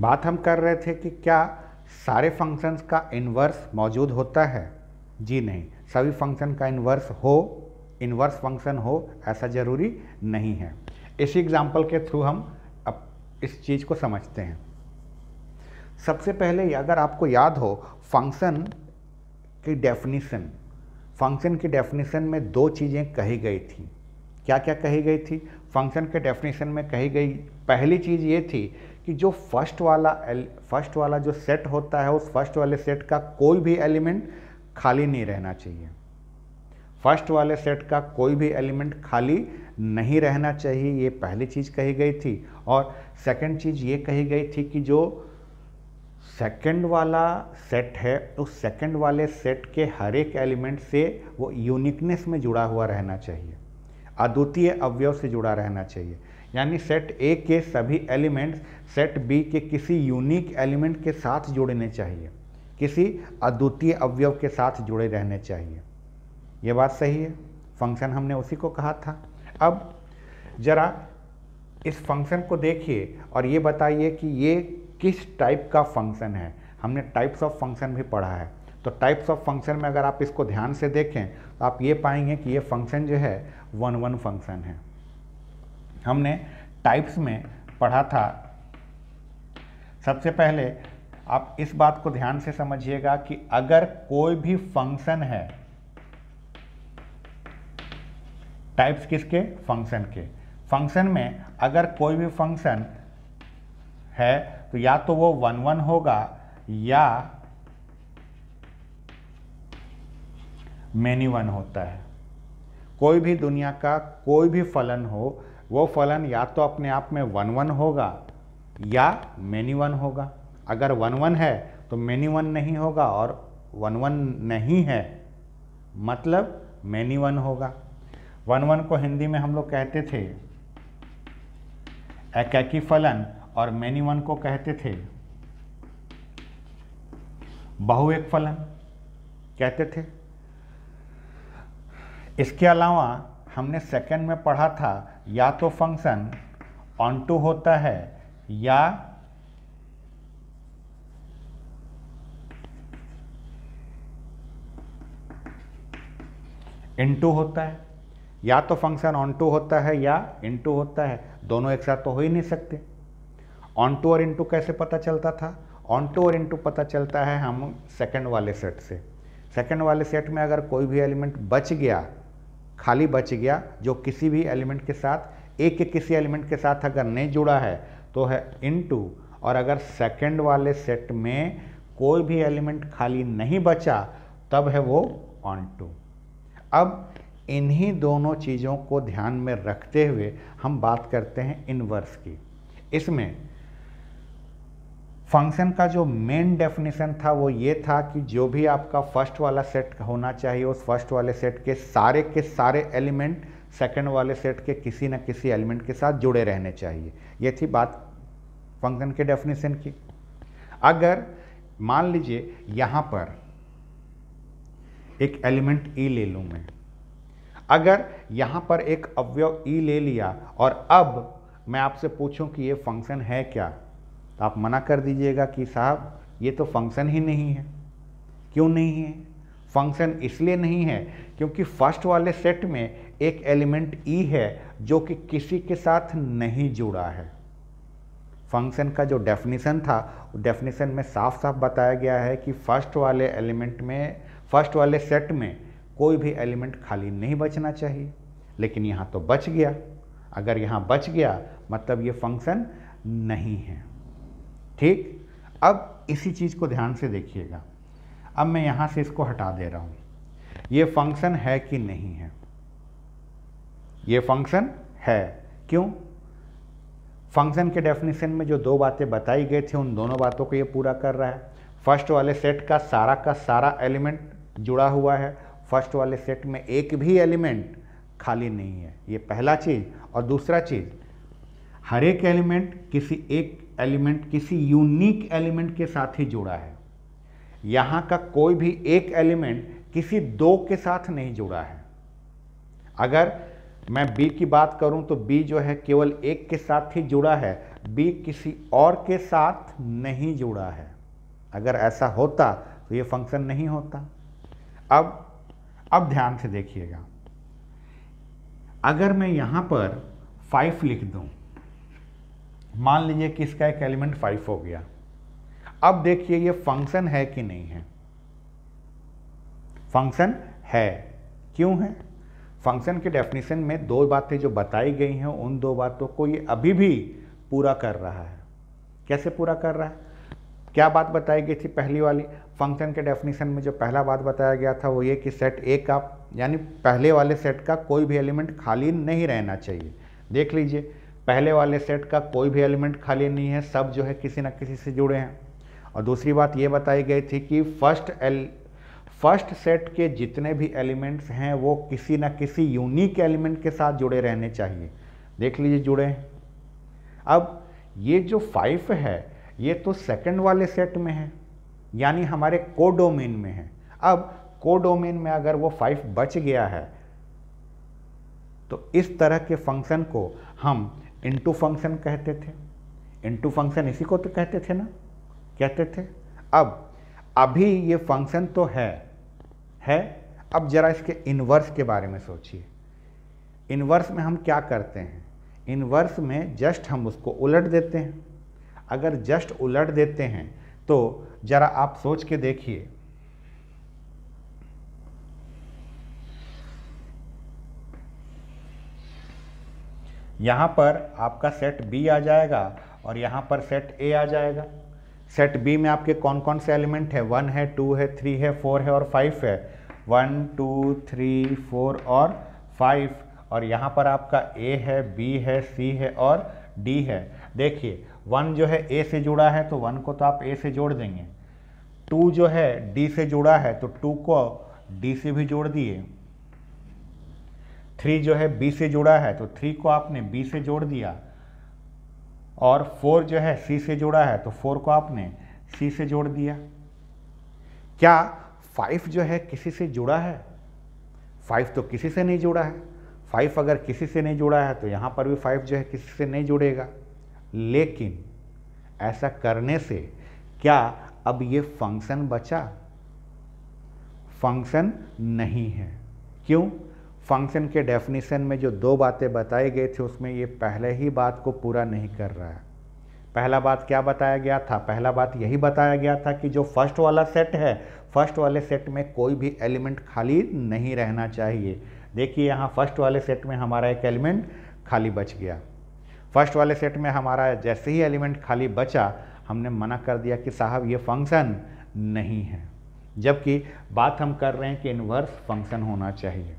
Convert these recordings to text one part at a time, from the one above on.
बात हम कर रहे थे कि क्या सारे फंक्शंस का इन्वर्स मौजूद होता है जी नहीं सभी फंक्शन का इन्वर्स हो इन्वर्स फंक्शन हो ऐसा ज़रूरी नहीं है इसी एग्जाम्पल के थ्रू हम अब इस चीज़ को समझते हैं सबसे पहले अगर आपको याद हो फंक्शन की डेफिनेशन फंक्शन की डेफिनेशन में दो चीज़ें कही गई थी क्या क्या कही गई थी फंक्शन के डेफिनेशन में कही गई पहली चीज़ ये थी कि जो फर्स्ट वाला फर्स्ट वाला जो सेट होता है उस फर्स्ट वाले सेट का कोई भी एलिमेंट खाली नहीं रहना चाहिए फर्स्ट वाले सेट का कोई भी एलिमेंट खाली नहीं रहना चाहिए ये पहली चीज़ कही गई थी और सेकंड चीज़ ये कही गई थी कि जो सेकंड वाला सेट है उस सेकंड वाले सेट के हर एक एलिमेंट से वो यूनिकनेस में जुड़ा हुआ रहना चाहिए अद्वितीय अवयव से जुड़ा रहना चाहिए यानी सेट ए के सभी एलिमेंट्स सेट बी के किसी यूनिक एलिमेंट के साथ जुड़ने चाहिए किसी अद्वितीय अवयव के साथ जुड़े रहने चाहिए ये बात सही है फंक्शन हमने उसी को कहा था अब ज़रा इस फंक्शन को देखिए और ये बताइए कि ये किस टाइप का फंक्शन है हमने टाइप्स ऑफ फंक्शन भी पढ़ा है तो टाइप्स ऑफ फंक्शन में अगर आप इसको ध्यान से देखें तो आप ये पाएंगे कि ये फंक्शन जो है वन वन फंक्शन है हमने टाइप्स में पढ़ा था सबसे पहले आप इस बात को ध्यान से समझिएगा कि अगर कोई भी फंक्शन है टाइप्स किसके फंक्शन के फंक्शन में अगर कोई भी फंक्शन है तो या तो वो वन वन होगा या मेनी वन होता है कोई भी दुनिया का कोई भी फलन हो वो फलन या तो अपने आप में वन वन होगा या मेनी वन होगा अगर वन वन है तो मेनी वन नहीं होगा और वन वन नहीं है मतलब मेनी वन होगा वन वन को हिंदी में हम लोग कहते थे एकैकी फलन और मेनी वन को कहते थे बहु एक फलन कहते थे इसके अलावा हमने सेकेंड में पढ़ा था या तो फंक्शन ऑन टू होता है या इनटू होता है या तो फंक्शन ऑन टू होता है या इनटू होता है दोनों एक साथ तो हो ही नहीं सकते ऑन टू और इनटू कैसे पता चलता था ऑन टू और इनटू पता चलता है हम सेकंड वाले सेट से सेकंड वाले सेट में अगर कोई भी एलिमेंट बच गया खाली बच गया जो किसी भी एलिमेंट के साथ एक के किसी एलिमेंट के साथ अगर नहीं जुड़ा है तो है इन टू और अगर सेकेंड वाले सेट में कोई भी एलिमेंट खाली नहीं बचा तब है वो ऑन टू अब इन्हीं दोनों चीज़ों को ध्यान में रखते हुए हम बात करते हैं इनवर्स की इसमें फंक्शन का जो मेन डेफिनेशन था वो ये था कि जो भी आपका फर्स्ट वाला सेट होना चाहिए उस फर्स्ट वाले सेट के सारे के सारे एलिमेंट सेकंड वाले सेट के किसी न किसी एलिमेंट के साथ जुड़े रहने चाहिए ये थी बात फंक्शन के डेफिनेशन की अगर मान लीजिए यहाँ पर एक एलिमेंट ई e ले लूँ मैं अगर यहाँ पर एक अवयव ई e ले लिया और अब मैं आपसे पूछूं कि ये फंक्शन है क्या तो आप मना कर दीजिएगा कि साहब ये तो फंक्शन ही नहीं है क्यों नहीं है फंक्शन इसलिए नहीं है क्योंकि फर्स्ट वाले सेट में एक एलिमेंट ई e है जो कि किसी के साथ नहीं जुड़ा है फंक्शन का जो डेफिनेशन था डेफिनेशन में साफ साफ बताया गया है कि फर्स्ट वाले एलिमेंट में फर्स्ट वाले सेट में कोई भी एलिमेंट खाली नहीं बचना चाहिए लेकिन यहाँ तो बच गया अगर यहाँ बच गया मतलब ये फंक्शन नहीं है ठीक अब इसी चीज़ को ध्यान से देखिएगा अब मैं यहाँ से इसको हटा दे रहा हूँ ये फंक्शन है कि नहीं है ये फंक्शन है क्यों फंक्शन के डेफिनेशन में जो दो बातें बताई गई थी उन दोनों बातों को ये पूरा कर रहा है फर्स्ट वाले सेट का सारा का सारा एलिमेंट जुड़ा हुआ है फर्स्ट वाले सेट में एक भी एलिमेंट खाली नहीं है ये पहला चीज़ और दूसरा चीज़ हर एक एलिमेंट किसी एक एलिमेंट किसी यूनिक एलिमेंट के साथ ही जुड़ा है यहां का कोई भी एक एलिमेंट किसी दो के साथ नहीं जुड़ा है अगर मैं बी की बात करूं तो बी जो है केवल एक के साथ ही जुड़ा है बी किसी और के साथ नहीं जुड़ा है अगर ऐसा होता तो ये फंक्शन नहीं होता अब अब ध्यान से देखिएगा अगर मैं यहां पर फाइव लिख दूं मान लीजिए कि इसका एक एलिमेंट फाइव हो गया अब देखिए ये फंक्शन है कि नहीं है फंक्शन है क्यों है फंक्शन के डेफिनेशन में दो बातें जो बताई गई हैं उन दो बातों को ये अभी भी पूरा कर रहा है कैसे पूरा कर रहा है क्या बात बताई गई थी पहली वाली फंक्शन के डेफिनेशन में जो पहला बात बताया गया था वो ये कि सेट ए का यानी पहले वाले सेट का कोई भी एलिमेंट खाली नहीं रहना चाहिए देख लीजिए पहले वाले सेट का कोई भी एलिमेंट खाली नहीं है सब जो है किसी ना किसी से जुड़े हैं और दूसरी बात ये बताई गई थी कि फर्स्ट एल फर्स्ट सेट के जितने भी एलिमेंट्स हैं वो किसी ना किसी यूनिक एलिमेंट के साथ जुड़े रहने चाहिए देख लीजिए जुड़े अब ये जो फाइव है ये तो सेकंड वाले सेट में है यानी हमारे कोडोमेन में है अब कोडोमेन में अगर वो फाइव बच गया है तो इस तरह के फंक्शन को हम इंटू फंक्शन कहते थे इंटू फंक्शन इसी को तो कहते थे ना कहते थे अब अभी ये फंक्शन तो है है अब जरा इसके इन्वर्स के बारे में सोचिए इन्वर्स में हम क्या करते हैं इन्वर्स में जस्ट हम उसको उलट देते हैं अगर जस्ट उलट देते हैं तो ज़रा आप सोच के देखिए यहाँ पर आपका सेट बी आ जाएगा और यहाँ पर सेट ए आ जाएगा सेट बी में आपके कौन कौन से एलिमेंट है वन है टू है थ्री है फोर है और फाइव है वन टू थ्री फोर और फाइव और यहाँ पर आपका ए है बी है सी है और डी है देखिए वन जो है ए से जुड़ा है तो वन को तो आप ए से जोड़ देंगे टू जो है डी से जुड़ा है तो टू को डी से भी जोड़ दिए थ्री जो है बी से जुड़ा है तो थ्री को आपने बी से जोड़ दिया और फोर जो है सी से जुड़ा है तो फोर को आपने सी से जोड़ दिया क्या फाइव जो है किसी से जुड़ा है फाइव तो किसी से नहीं जुड़ा है फाइव अगर किसी से नहीं जुड़ा है तो यहाँ पर भी फाइव जो है किसी से नहीं जुड़ेगा लेकिन ऐसा करने से क्या अब ये फंक्शन बचा फंक्शन नहीं है क्यों फंक्शन के डेफिनेशन में जो दो बातें बताई गई थी उसमें ये पहले ही बात को पूरा नहीं कर रहा है पहला बात क्या बताया गया था पहला बात यही बताया गया था कि जो फर्स्ट वाला सेट है फर्स्ट वाले सेट में कोई भी एलिमेंट खाली नहीं रहना चाहिए देखिए यहाँ फर्स्ट वाले सेट में हमारा एक एलिमेंट खाली बच गया फर्स्ट वाले सेट में हमारा जैसे ही एलिमेंट खाली बचा हमने मना कर दिया कि साहब ये फंक्शन नहीं है जबकि बात हम कर रहे हैं कि इन्वर्स फंक्शन होना चाहिए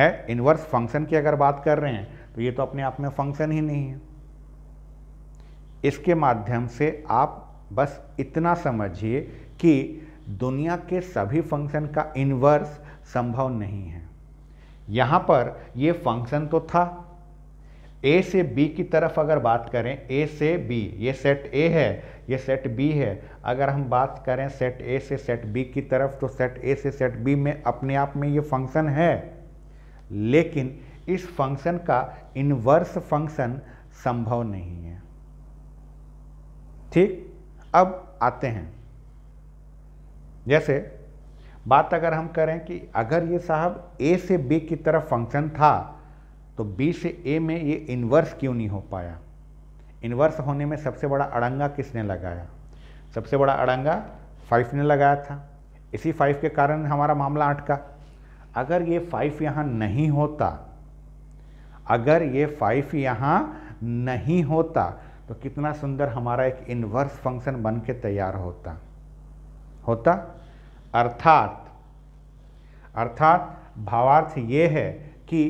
है इनवर्स फंक्शन की अगर बात कर रहे हैं तो ये तो अपने आप में फंक्शन ही नहीं है इसके माध्यम से आप बस इतना समझिए कि दुनिया के सभी फंक्शन का इनवर्स संभव नहीं है यहाँ पर ये फंक्शन तो था ए से बी की तरफ अगर बात करें ए से बी ये सेट ए है ये सेट बी है अगर हम बात करें सेट ए से सेट बी की तरफ तो सेट ए से सेट बी में अपने आप में ये फंक्शन है लेकिन इस फंक्शन का इन्वर्स फंक्शन संभव नहीं है ठीक अब आते हैं जैसे बात अगर हम करें कि अगर ये साहब ए से बी की तरफ फंक्शन था तो बी से ए में ये इन्वर्स क्यों नहीं हो पाया इन्वर्स होने में सबसे बड़ा अड़ंगा किसने लगाया सबसे बड़ा अड़ंगा फाइव ने लगाया था इसी फाइव के कारण हमारा मामला अटका अगर ये फाइव यहाँ नहीं होता अगर ये फाइव यहाँ नहीं होता तो कितना सुंदर हमारा एक इन्वर्स फंक्शन बन के तैयार होता होता अर्थात अर्थात भावार्थ ये है कि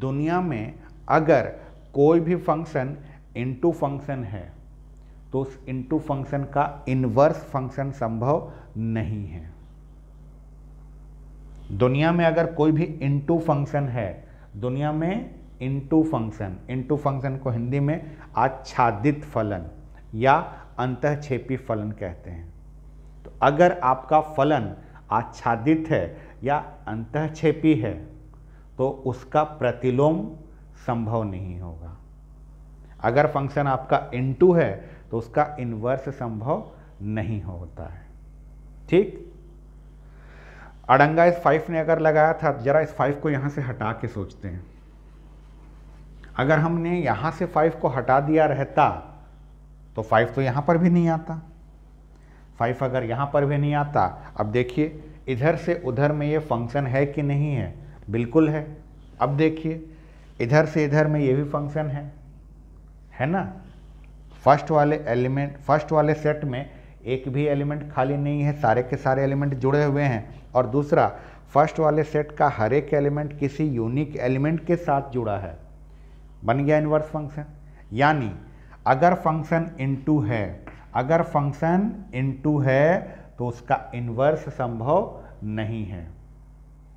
दुनिया में अगर कोई भी फंक्शन इनटू फंक्शन है तो उस इनटू फंक्शन का इन्वर्स फंक्शन संभव नहीं है दुनिया में अगर कोई भी इनटू फंक्शन है दुनिया में इनटू फंक्शन इनटू फंक्शन को हिंदी में आच्छादित फलन या अंतःक्षेपी फलन कहते हैं तो अगर आपका फलन आच्छादित है या अंतःक्षेपी है तो उसका प्रतिलोम संभव नहीं होगा अगर फंक्शन आपका इनटू है तो उसका इन्वर्स संभव नहीं होता है ठीक अड़ंगा इस फाइव ने अगर लगाया था ज़रा इस फाइव को यहाँ से हटा के सोचते हैं अगर हमने यहाँ से फाइव को हटा दिया रहता तो फाइव तो यहाँ पर भी नहीं आता फाइव अगर यहाँ पर भी नहीं आता अब देखिए इधर से उधर में ये फंक्शन है कि नहीं है बिल्कुल है अब देखिए इधर से इधर में ये भी फंक्शन है है ना फर्स्ट वाले एलिमेंट फर्स्ट वाले सेट में एक भी एलिमेंट खाली नहीं है सारे के सारे एलिमेंट जुड़े हुए हैं और दूसरा फर्स्ट वाले सेट का हर एक एलिमेंट किसी यूनिक एलिमेंट के साथ जुड़ा है बन गया इन्वर्स फंक्शन यानी अगर फंक्शन इनटू है अगर फंक्शन इनटू है तो उसका इन्वर्स संभव नहीं है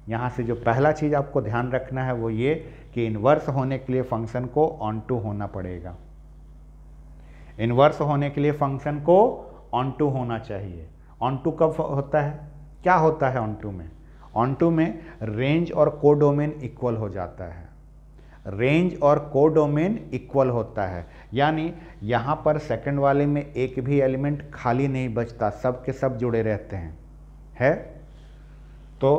यहाँ से जो पहला चीज़ आपको ध्यान रखना है वो ये कि इन्वर्स होने के लिए फंक्शन को ऑन टू होना पड़ेगा इन्वर्स होने के लिए फंक्शन को ऑन टू होना चाहिए ऑन टू कब होता है क्या होता है ऑन टू में ऑन टू में रेंज और कोडोमेन इक्वल हो जाता है रेंज और कोडोमेन इक्वल होता है यानी यहाँ पर सेकंड वाले में एक भी एलिमेंट खाली नहीं बचता सब के सब जुड़े रहते हैं है तो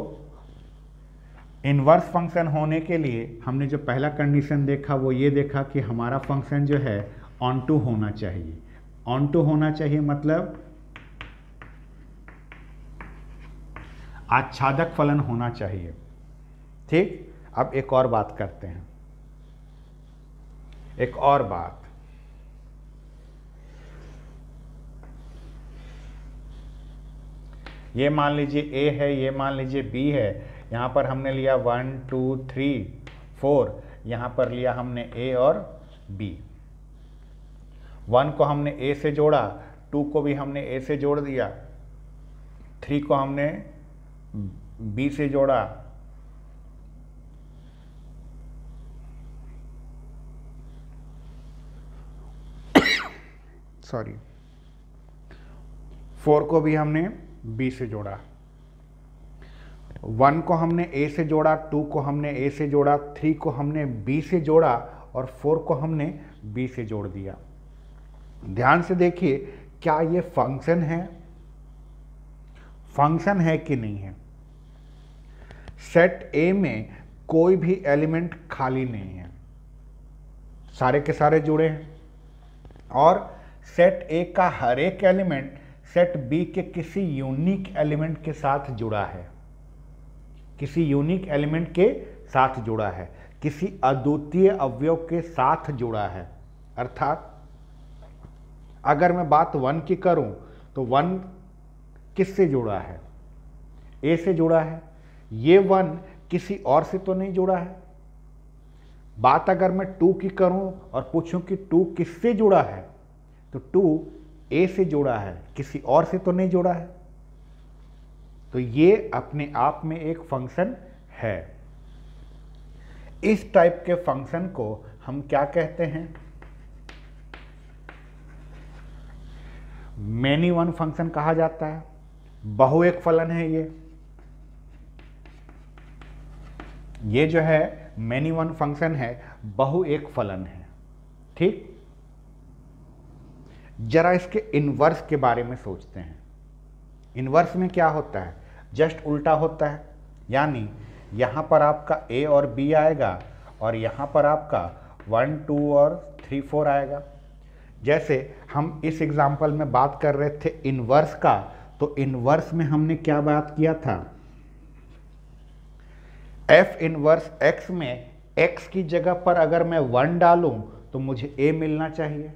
इनवर्स फंक्शन होने के लिए हमने जो पहला कंडीशन देखा वो ये देखा कि हमारा फंक्शन जो है ऑन टू होना चाहिए ऑन टू होना चाहिए मतलब आच्छादक फलन होना चाहिए ठीक अब एक और बात करते हैं एक और बात ये मान लीजिए ए है ये मान लीजिए बी है यहां पर हमने लिया वन टू थ्री फोर यहां पर लिया हमने ए और बी वन को हमने ए से जोड़ा टू को भी हमने ए से जोड़ दिया थ्री को हमने बी से जोड़ा सॉरी फोर को भी हमने बी से जोड़ा वन को हमने ए से जोड़ा टू को हमने ए से जोड़ा थ्री को हमने बी से जोड़ा और फोर को हमने बी से जोड़ दिया ध्यान से देखिए क्या ये फंक्शन है फंक्शन है कि नहीं है सेट ए में कोई भी एलिमेंट खाली नहीं है सारे के सारे जुड़े हैं और सेट ए का हर एक एलिमेंट सेट बी के किसी यूनिक एलिमेंट के साथ जुड़ा है किसी यूनिक एलिमेंट के साथ जुड़ा है किसी अद्वितीय अवयव के साथ जुड़ा है अर्थात अगर मैं बात वन की करूं तो वन किस से जुड़ा है ए से जुड़ा है ये वन किसी और से तो नहीं जुड़ा है बात अगर मैं टू की करूं और पूछूं कि टू किससे जुड़ा है तो टू ए से जुड़ा है किसी और से तो नहीं जुड़ा है तो ये अपने आप में एक फंक्शन है इस टाइप के फंक्शन को हम क्या कहते हैं मैनी वन फंक्शन कहा जाता है बहु एक फलन है ये ये जो है मैनी वन फंक्शन है बहु एक फलन है ठीक जरा इसके इनवर्स के बारे में सोचते हैं इनवर्स में क्या होता है जस्ट उल्टा होता है यानी यहाँ पर आपका ए और बी आएगा और यहाँ पर आपका वन टू और थ्री फोर आएगा जैसे हम इस एग्ज़ाम्पल में बात कर रहे थे इनवर्स का तो इनवर्स में हमने क्या बात किया था एफ इनवर्स एक्स में एक्स की जगह पर अगर मैं वन डालूं तो मुझे ए मिलना चाहिए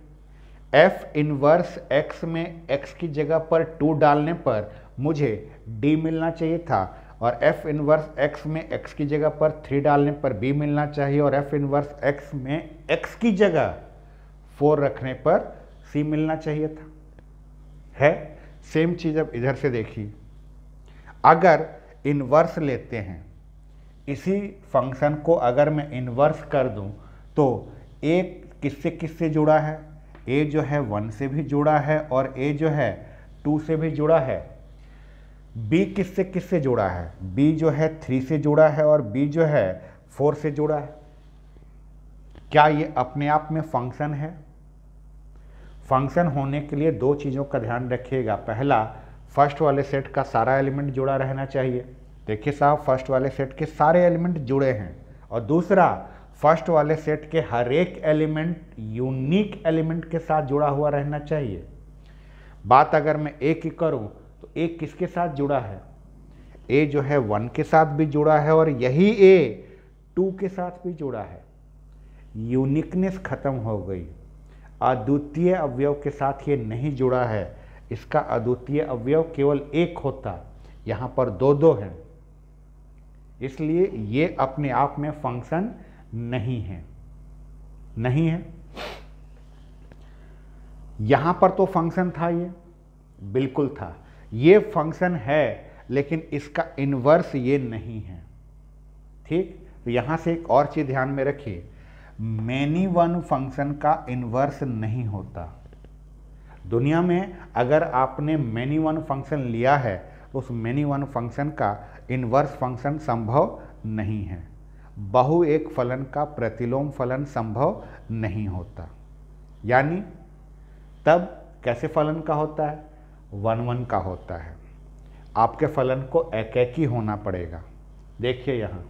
एफ इनवर्स एक्स में एक्स की जगह पर टू डालने पर मुझे डी मिलना चाहिए था और एफ इनवर्स एक्स में एक्स की जगह पर थ्री डालने पर बी मिलना चाहिए और एफ इनवर्स एक्स में एक्स की जगह फोर रखने पर सी मिलना चाहिए था है सेम चीज़ अब इधर से देखिए अगर इनवर्स लेते हैं इसी फंक्शन को अगर मैं इनवर्स कर दूं तो ए किससे किससे जुड़ा है ए जो है वन से भी जुड़ा है और ए जो है टू से भी जुड़ा है बी किससे किससे जुड़ा है बी जो है थ्री से जुड़ा है और बी जो है फोर से जुड़ा है क्या ये अपने आप में फंक्शन है फंक्शन होने के लिए दो चीज़ों का ध्यान रखिएगा पहला फर्स्ट वाले सेट का सारा एलिमेंट जुड़ा रहना चाहिए देखिए साहब फर्स्ट वाले सेट के सारे एलिमेंट जुड़े हैं और दूसरा फर्स्ट वाले सेट के हर एक एलिमेंट यूनिक एलिमेंट के साथ जुड़ा हुआ रहना चाहिए बात अगर मैं ए की करूं तो ए किसके साथ जुड़ा है ए जो है वन के साथ भी जुड़ा है और यही ए टू के साथ भी जुड़ा है यूनिकनेस ख़त्म हो गई अद्वितीय अवयव के साथ ये नहीं जुड़ा है इसका अद्वितीय अवयव केवल एक होता यहाँ पर दो दो हैं इसलिए ये अपने आप में फंक्शन नहीं है नहीं है यहाँ पर तो फंक्शन था ये बिल्कुल था ये फंक्शन है लेकिन इसका इन्वर्स ये नहीं है ठीक तो यहाँ से एक और चीज़ ध्यान में रखिए मैनी वन फंक्शन का इन्वर्स नहीं होता दुनिया में अगर आपने मैनी वन फंक्शन लिया है तो उस मैनी वन फंक्शन का इन्वर्स फंक्शन संभव नहीं है बहु एक फलन का प्रतिलोम फलन संभव नहीं होता यानी तब कैसे फलन का होता है वन वन का होता है आपके फलन को एक एक ही होना पड़ेगा देखिए यहाँ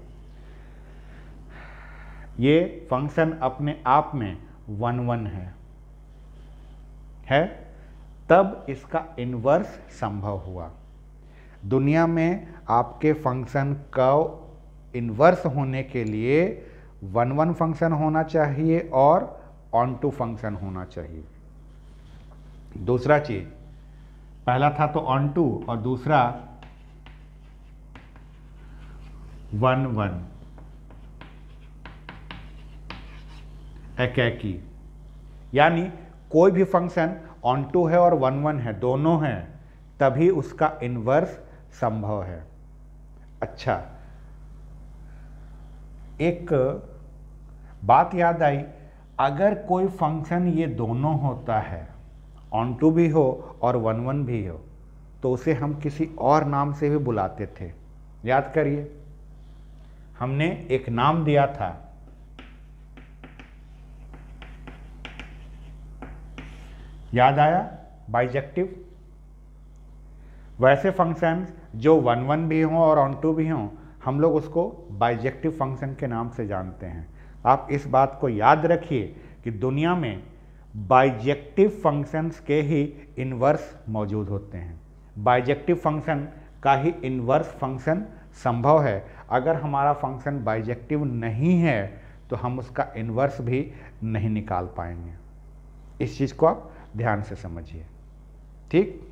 ये फंक्शन अपने आप में वन वन है है तब इसका इन्वर्स संभव हुआ दुनिया में आपके फंक्शन का इन्वर्स होने के लिए वन वन फंक्शन होना चाहिए और ऑन टू फंक्शन होना चाहिए दूसरा चीज पहला था तो ऑन टू और दूसरा वन वन है कैकी यानी कोई भी फंक्शन ऑन टू है और वन वन है दोनों हैं तभी उसका इन्वर्स संभव है अच्छा एक बात याद आई अगर कोई फंक्शन ये दोनों होता है ऑन टू भी हो और वन वन भी हो तो उसे हम किसी और नाम से भी बुलाते थे याद करिए हमने एक नाम दिया था याद आया बाइजेक्टिव वैसे फंक्शंस जो वन वन भी हों और ऑन टू भी हों हम लोग उसको बाइजेक्टिव फंक्शन के नाम से जानते हैं आप इस बात को याद रखिए कि दुनिया में बाइजेक्टिव फंक्शंस के ही इनवर्स मौजूद होते हैं बाइजेक्टिव फंक्शन का ही इनवर्स फंक्शन संभव है अगर हमारा फंक्शन बाइजेक्टिव नहीं है तो हम उसका इनवर्स भी नहीं निकाल पाएंगे इस चीज़ को आप ध्यान से समझिए ठीक